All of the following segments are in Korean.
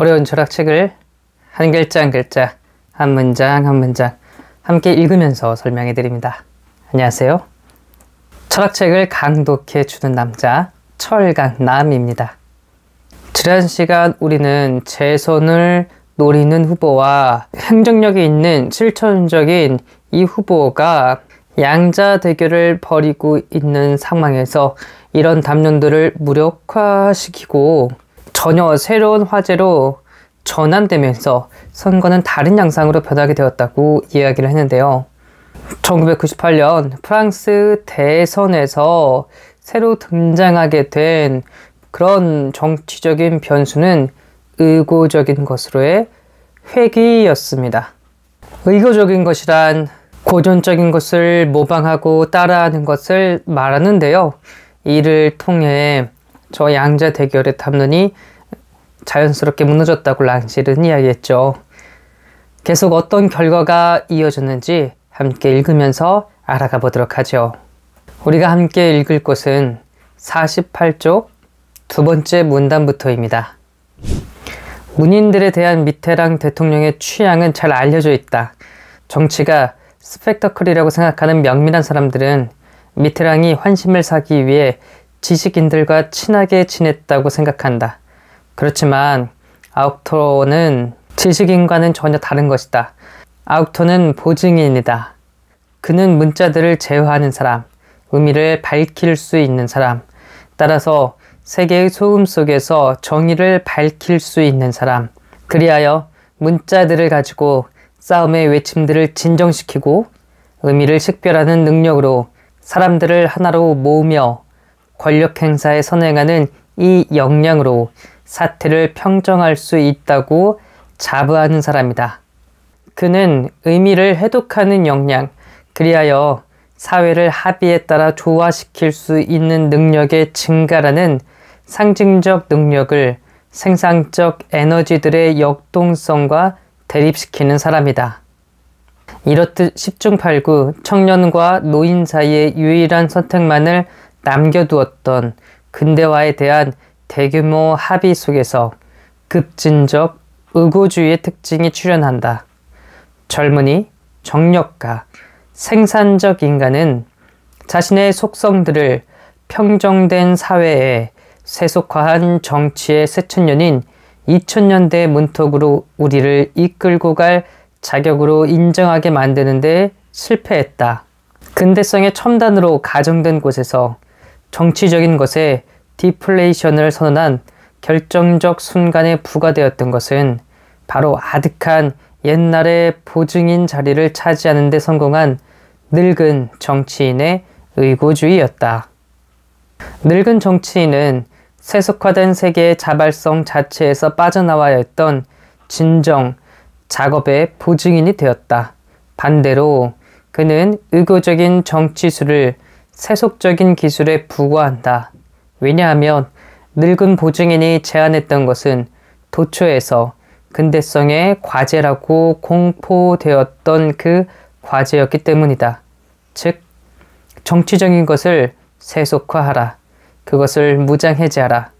어려운 철학책을 한 글자 한 글자, 한 문장 한 문장 함께 읽으면서 설명해 드립니다. 안녕하세요. 철학책을 강독해 주는 남자, 철강남입니다. 지난 시간 우리는 재선을 노리는 후보와 행정력이 있는 실천적인 이 후보가 양자 대결을 벌이고 있는 상황에서 이런 담론들을 무력화시키고 전혀 새로운 화제로 전환되면서 선거는 다른 양상으로 변하게 되었다고 이야기를 했는데요. 1998년 프랑스 대선에서 새로 등장하게 된 그런 정치적인 변수는 의고적인 것으로의 회귀였습니다. 의고적인 것이란 고전적인 것을 모방하고 따라하는 것을 말하는데요. 이를 통해 저 양자 대결의 탐론이 자연스럽게 무너졌다고 랑실은 이야기했죠. 계속 어떤 결과가 이어졌는지 함께 읽으면서 알아가 보도록 하죠. 우리가 함께 읽을 곳은 48쪽 두 번째 문단부터입니다. 문인들에 대한 미테랑 대통령의 취향은 잘 알려져 있다. 정치가 스펙터클이라고 생각하는 명민한 사람들은 미테랑이 환심을 사기 위해 지식인들과 친하게 지냈다고 생각한다. 그렇지만 아우토는 지식인과는 전혀 다른 것이다. 아우토는 보증인이다. 그는 문자들을 제어하는 사람, 의미를 밝힐 수 있는 사람, 따라서 세계의 소음 속에서 정의를 밝힐 수 있는 사람. 그리하여 문자들을 가지고 싸움의 외침들을 진정시키고 의미를 식별하는 능력으로 사람들을 하나로 모으며 권력 행사에 선행하는 이 역량으로 사태를 평정할 수 있다고 자부하는 사람이다. 그는 의미를 해독하는 역량, 그리하여 사회를 합의에 따라 조화시킬 수 있는 능력의 증가라는 상징적 능력을 생산적 에너지들의 역동성과 대립시키는 사람이다. 이렇듯 10중 8구 청년과 노인 사이의 유일한 선택만을 남겨두었던 근대화에 대한 대규모 합의 속에서 급진적 의고주의의 특징이 출현한다. 젊은이, 정력가, 생산적 인간은 자신의 속성들을 평정된 사회에 세속화한 정치의 새천년인 2000년대 문턱으로 우리를 이끌고 갈 자격으로 인정하게 만드는 데 실패했다. 근대성의 첨단으로 가정된 곳에서 정치적인 것에 디플레이션을 선언한 결정적 순간에 부과되었던 것은 바로 아득한 옛날의 보증인 자리를 차지하는 데 성공한 늙은 정치인의 의고주의였다. 늙은 정치인은 세속화된 세계의 자발성 자체에서 빠져나와야 했던 진정, 작업의 보증인이 되었다. 반대로 그는 의고적인 정치술을 세속적인 기술에 부과한다. 왜냐하면 늙은 보증인이 제안했던 것은 도초에서 근대성의 과제라고 공포되었던 그 과제였기 때문이다. 즉, 정치적인 것을 세속화하라. 그것을 무장해제하라.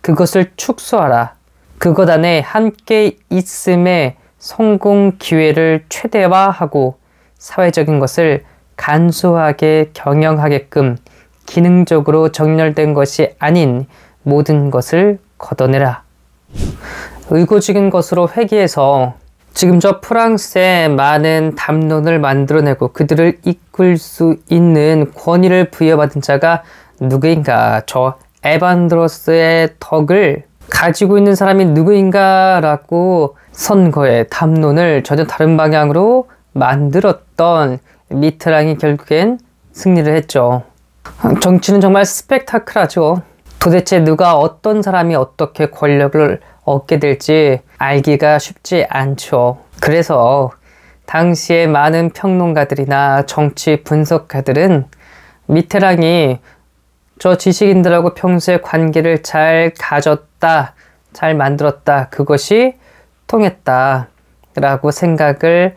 그것을 축소하라. 그것 안에 함께 있음의 성공 기회를 최대화하고 사회적인 것을 간소하게 경영하게끔 기능적으로 정렬된 것이 아닌 모든 것을 걷어내라. 의고적인 것으로 회귀해서 지금 저 프랑스의 많은 담론을 만들어내고 그들을 이끌 수 있는 권위를 부여받은 자가 누구인가 저 에반드로스의 덕을 가지고 있는 사람이 누구인가라고 선거의 담론을 전혀 다른 방향으로 만들었던 미트랑이 결국엔 승리를 했죠. 정치는 정말 스펙타클하죠. 도대체 누가 어떤 사람이 어떻게 권력을 얻게 될지 알기가 쉽지 않죠. 그래서 당시의 많은 평론가들이나 정치 분석가들은 미테랑이 저 지식인들하고 평소에 관계를 잘 가졌다, 잘 만들었다, 그것이 통했다, 라고 생각을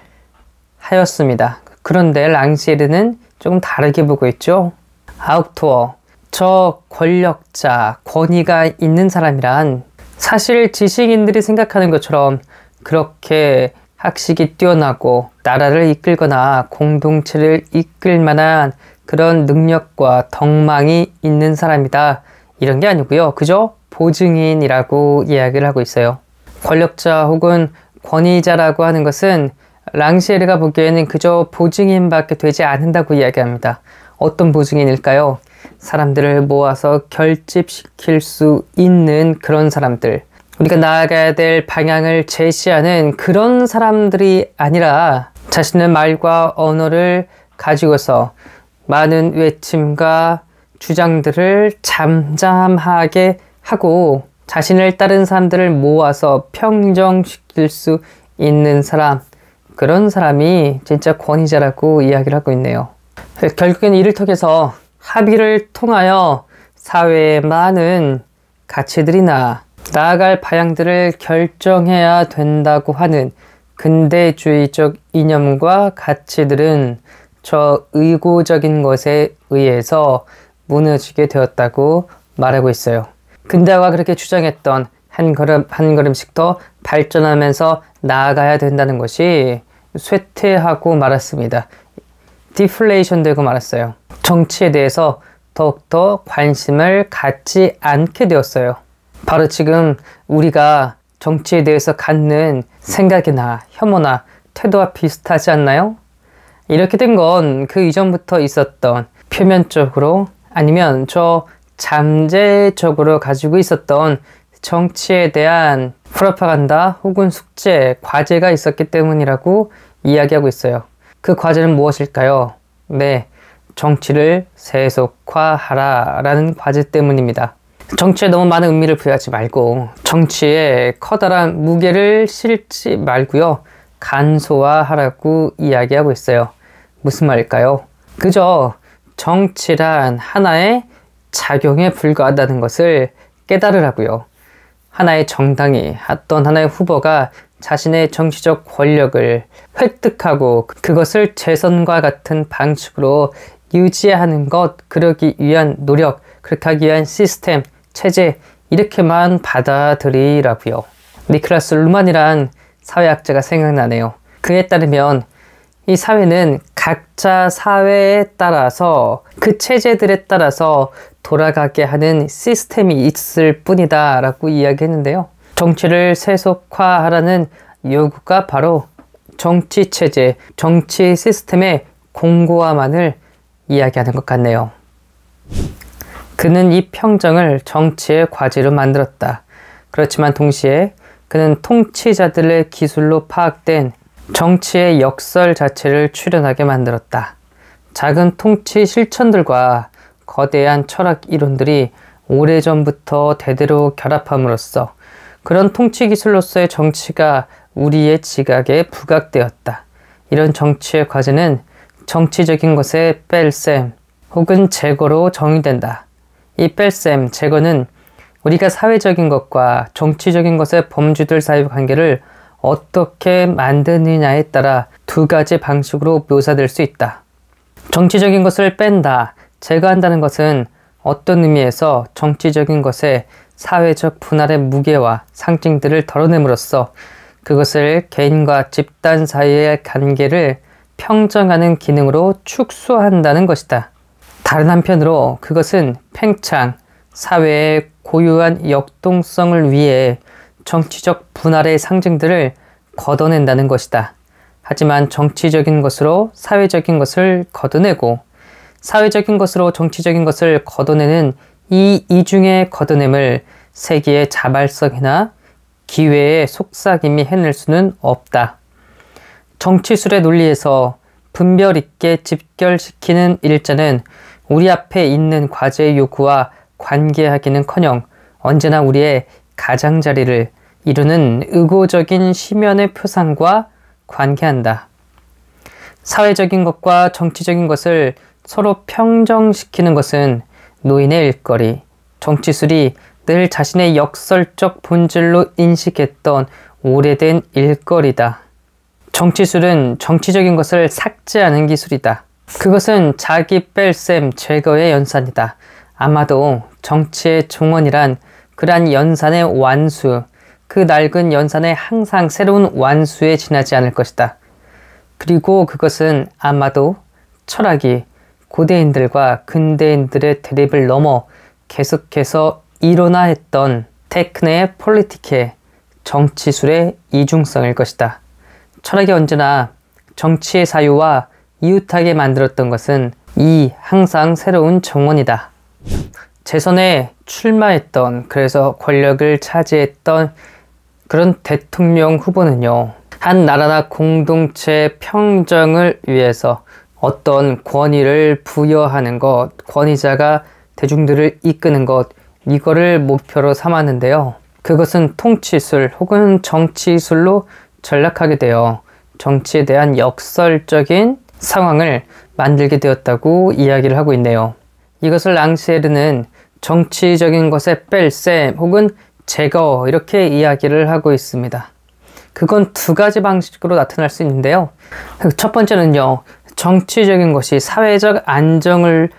하였습니다. 그런데 랑시에르는 조금 다르게 보고 있죠. 아웃투어저 권력자, 권위가 있는 사람이란 사실 지식인들이 생각하는 것처럼 그렇게 학식이 뛰어나고 나라를 이끌거나 공동체를 이끌 만한 그런 능력과 덕망이 있는 사람이다. 이런 게 아니고요. 그죠 보증인이라고 이야기를 하고 있어요. 권력자 혹은 권위자라고 하는 것은 랑시에르가 보기에는 그저 보증인밖에 되지 않는다고 이야기합니다. 어떤 보증인일까요? 사람들을 모아서 결집시킬 수 있는 그런 사람들. 우리가 나아가야 될 방향을 제시하는 그런 사람들이 아니라 자신의 말과 언어를 가지고서 많은 외침과 주장들을 잠잠하게 하고 자신을 따른 사람들을 모아서 평정시킬 수 있는 사람. 그런 사람이 진짜 권위자라고 이야기를 하고 있네요. 결국엔 이를 통해서 합의를 통하여 사회의 많은 가치들이나 나아갈 방향들을 결정해야 된다고 하는 근대주의적 이념과 가치들은 저 의고적인 것에 의해서 무너지게 되었다고 말하고 있어요. 근대화가 그렇게 주장했던 한 걸음 한 걸음씩 더 발전하면서 나아가야 된다는 것이 쇠퇴하고 말았습니다. 디플레이션 되고 말았어요. 정치에 대해서 더욱더 관심을 갖지 않게 되었어요. 바로 지금 우리가 정치에 대해서 갖는 생각이나 혐오나 태도와 비슷하지 않나요? 이렇게 된 건 그 이전부터 있었던 표면적으로 아니면 저 잠재적으로 가지고 있었던 정치에 대한 프로파간다 혹은 숙제, 과제가 있었기 때문이라고 이야기하고 있어요. 그 과제는 무엇일까요? 네, 정치를 세속화하라 라는 과제 때문입니다. 정치에 너무 많은 의미를 부여하지 말고 정치에 커다란 무게를 실지 말고요. 간소화하라고 이야기하고 있어요. 무슨 말일까요? 그저 정치란 하나의 작용에 불과하다는 것을 깨달으라고요. 하나의 정당이 어떤 하나의 후보가 자신의 정치적 권력을 획득하고 그것을 재선과 같은 방식으로 유지하는 것, 그러기 위한 노력, 그렇게 하기 위한 시스템, 체제, 이렇게만 받아들이라고요. 니클라스 루만이란 사회학자가 생각나네요. 그에 따르면 이 사회는 각자 사회에 따라서 그 체제들에 따라서 돌아가게 하는 시스템이 있을 뿐이다 라고 이야기했는데요. 정치를 세속화하라는 요구가 바로 정치 체제, 정치 시스템의 공고화만을 이야기하는 것 같네요. 그는 이 평정을 정치의 과제로 만들었다. 그렇지만 동시에 그는 통치자들의 기술로 파악된 정치의 역설 자체를 출현하게 만들었다. 작은 통치 실천들과 거대한 철학 이론들이 오래전부터 대대로 결합함으로써 그런 통치 기술로서의 정치가 우리의 지각에 부각되었다. 이런 정치의 과제는 정치적인 것의 뺄셈 혹은 제거로 정의된다. 이 뺄셈, 제거는 우리가 사회적인 것과 정치적인 것의 범주들 사이 의 관계를 어떻게 만드느냐에 따라 두 가지 방식으로 묘사될 수 있다. 정치적인 것을 뺀다. 제거한다는 것은 어떤 의미에서 정치적인 것에 사회적 분할의 무게와 상징들을 덜어냄으로써 그것을 개인과 집단 사이의 관계를 평정하는 기능으로 축소한다는 것이다. 다른 한편으로 그것은 팽창, 사회의 고유한 역동성을 위해 정치적 분할의 상징들을 걷어낸다는 것이다. 하지만 정치적인 것으로 사회적인 것을 걷어내고 사회적인 것으로 정치적인 것을 걷어내는 이 이중의 걷어냄을 세계의 자발성이나 기회의 속삭임이 해낼 수는 없다. 정치술의 논리에서 분별 있게 집결시키는 일자는 우리 앞에 있는 과제의 요구와 관계하기는커녕 언제나 우리의 가장자리를 이루는 의고적인 심연의 표상과 관계한다. 사회적인 것과 정치적인 것을 서로 평정시키는 것은 노인의 일거리, 정치술이 늘 자신의 역설적 본질로 인식했던 오래된 일거리다. 정치술은 정치적인 것을 삭제하는 기술이다. 그것은 자기 뺄셈 제거의 연산이다. 아마도 정치의 종언이란 그러한 연산의 완수, 그 낡은 연산에 항상 새로운 완수에 지나지 않을 것이다. 그리고 그것은 아마도 철학이 고대인들과 근대인들의 대립을 넘어 계속해서 일원화했던 테크네의 폴리티케, 정치술의 이중성일 것이다. 철학이 언제나 정치의 사유와 이웃하게 만들었던 것은 이 항상 새로운 정원이다. 재선에 출마했던 그래서 권력을 차지했던 그런 대통령 후보는요. 한 나라나 공동체의 평정을 위해서 어떤 권위를 부여하는 것, 권위자가 대중들을 이끄는 것, 이거를 목표로 삼았는데요. 그것은 통치술 혹은 정치술로 전락하게 되어 정치에 대한 역설적인 상황을 만들게 되었다고 이야기를 하고 있네요. 이것을 랑시에르는 정치적인 것의 뺄셈 혹은 제거 이렇게 이야기를 하고 있습니다. 그건 두 가지 방식으로 나타날 수 있는데요. 첫 번째는요, 정치적인 것이 사회적 안정을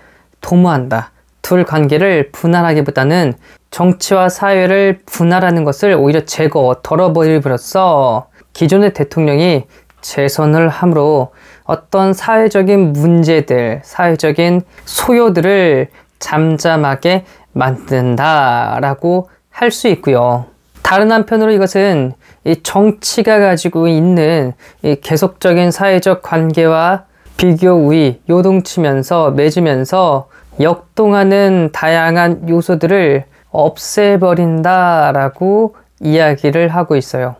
도모한다. 둘 관계를 분할하기보다는 정치와 사회를 분할하는 것을 오히려 제거, 덜어버림으로써 기존의 대통령이 재선을 함으로 어떤 사회적인 문제들, 사회적인 소요들을 잠잠하게 만든다라고 할 수 있고요. 다른 한편으로 이것은 이 정치가 가지고 있는 이 계속적인 사회적 관계와 비교 우위, 요동치면서 맺으면서 역동하는 다양한 요소들을 없애버린다라고 이야기를 하고 있어요.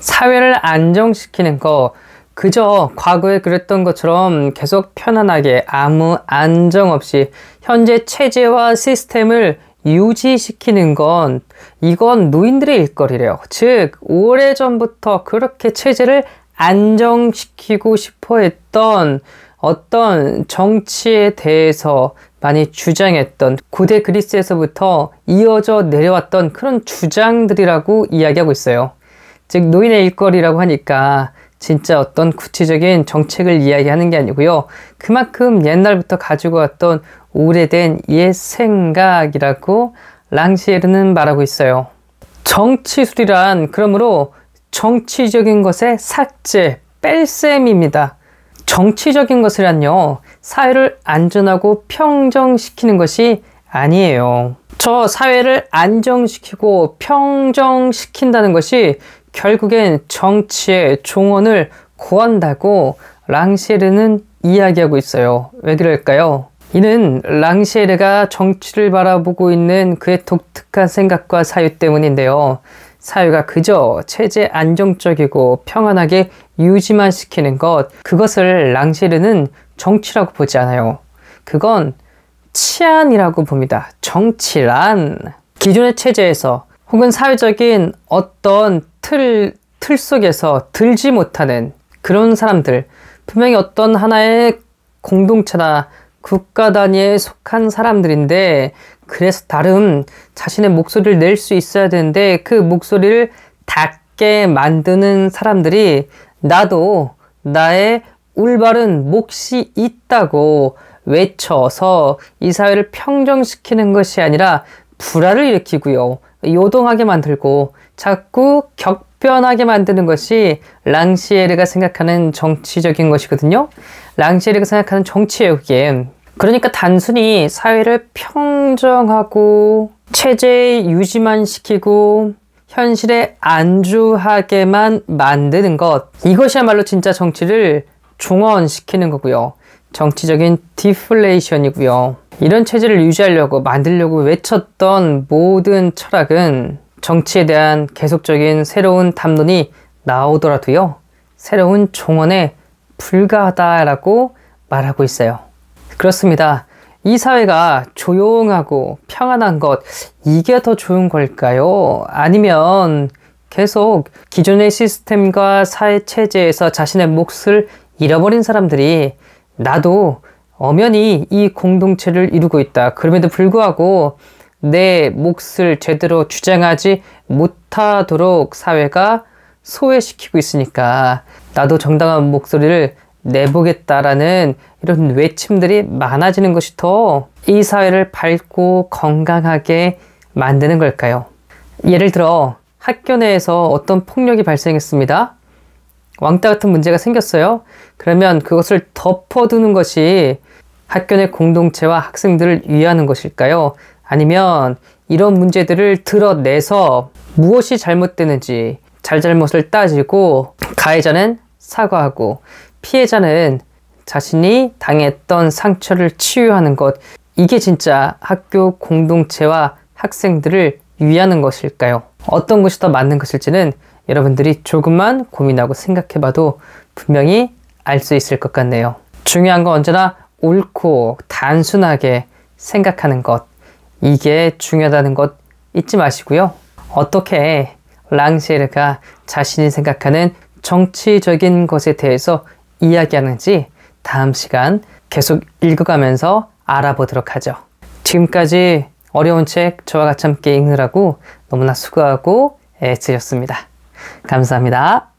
사회를 안정시키는 거, 그저 과거에 그랬던 것처럼 계속 편안하게 아무 안정 없이 현재 체제와 시스템을 유지시키는 건 이건 노인들의 일거리래요. 즉, 오래전부터 그렇게 체제를 안정시키고 싶어 했던 어떤 정치에 대해서 많이 주장했던 고대 그리스에서부터 이어져 내려왔던 그런 주장들이라고 이야기하고 있어요. 즉, 노인의 일거리라고 하니까 진짜 어떤 구체적인 정책을 이야기하는 게 아니고요. 그만큼 옛날부터 가지고 왔던 오래된 옛 생각이라고 랑시에르는 말하고 있어요. 정치술이란 그러므로 정치적인 것의 삭제, 뺄셈입니다. 정치적인 것이요 사회를 안전하고 평정시키는 것이 아니에요. 저 사회를 안정시키고 평정시킨다는 것이 결국엔 정치의 종언을 고한다고 랑시에르는 이야기하고 있어요. 왜 그럴까요? 이는 랑시에르가 정치를 바라보고 있는 그의 독특한 생각과 사유 때문인데요. 사회가 그저 체제 안정적이고 평안하게 유지만 시키는 것, 그것을 랑시르는 정치라고 보지 않아요. 그건 치안이라고 봅니다. 정치란 기존의 체제에서 혹은 사회적인 어떤 틀, 틀 속에서 들지 못하는 그런 사람들, 분명히 어떤 하나의 공동체나 국가 단위에 속한 사람들인데 그래서 다름 자신의 목소리를 낼 수 있어야 되는데 그 목소리를 닫게 만드는 사람들이 나도 나의 올바른 몫이 있다고 외쳐서 이 사회를 평정시키는 것이 아니라 불화를 일으키고요. 요동하게 만들고 자꾸 격변하게 만드는 것이 랑시에르가 생각하는 정치적인 것이거든요. 랑시에르가 생각하는 정치예요, 그게. 그러니까 단순히 사회를 평정하고 체제의 유지만 시키고 현실에 안주하게만 만드는 것 이것이야말로 진짜 정치를 종언시키는 거고요. 정치적인 디플레이션이고요. 이런 체제를 유지하려고 만들려고 외쳤던 모든 철학은 정치에 대한 계속적인 새로운 담론이 나오더라도요. 새로운 종언에 불과하다라고 말하고 있어요. 그렇습니다. 이 사회가 조용하고 평안한 것, 이게 더 좋은 걸까요? 아니면 계속 기존의 시스템과 사회 체제에서 자신의 몫을 잃어버린 사람들이 나도 엄연히 이 공동체를 이루고 있다. 그럼에도 불구하고 내 몫을 제대로 주장하지 못하도록 사회가 소외시키고 있으니까 나도 정당한 목소리를 내보겠다라는 이런 외침들이 많아지는 것이 더 이 사회를 밝고 건강하게 만드는 걸까요? 예를 들어 학교 내에서 어떤 폭력이 발생했습니다. 왕따 같은 문제가 생겼어요. 그러면 그것을 덮어두는 것이 학교 내 공동체와 학생들을 위하는 것일까요? 아니면 이런 문제들을 드러내서 무엇이 잘못되는지 잘잘못을 따지고 가해자는 사과하고 피해자는 자신이 당했던 상처를 치유하는 것, 이게 진짜 학교 공동체와 학생들을 위하는 것일까요? 어떤 것이 더 맞는 것일지는 여러분들이 조금만 고민하고 생각해봐도 분명히 알 수 있을 것 같네요. 중요한 건 언제나 옳고 단순하게 생각하는 것. 이게 중요하다는 것 잊지 마시고요. 어떻게 랑시에르가 자신이 생각하는 정치적인 것에 대해서 이야기하는지 다음 시간 계속 읽어가면서 알아보도록 하죠. 지금까지 어려운 책 저와 같이 함께 읽느라고 너무나 수고하고 애쓰셨습니다. 감사합니다.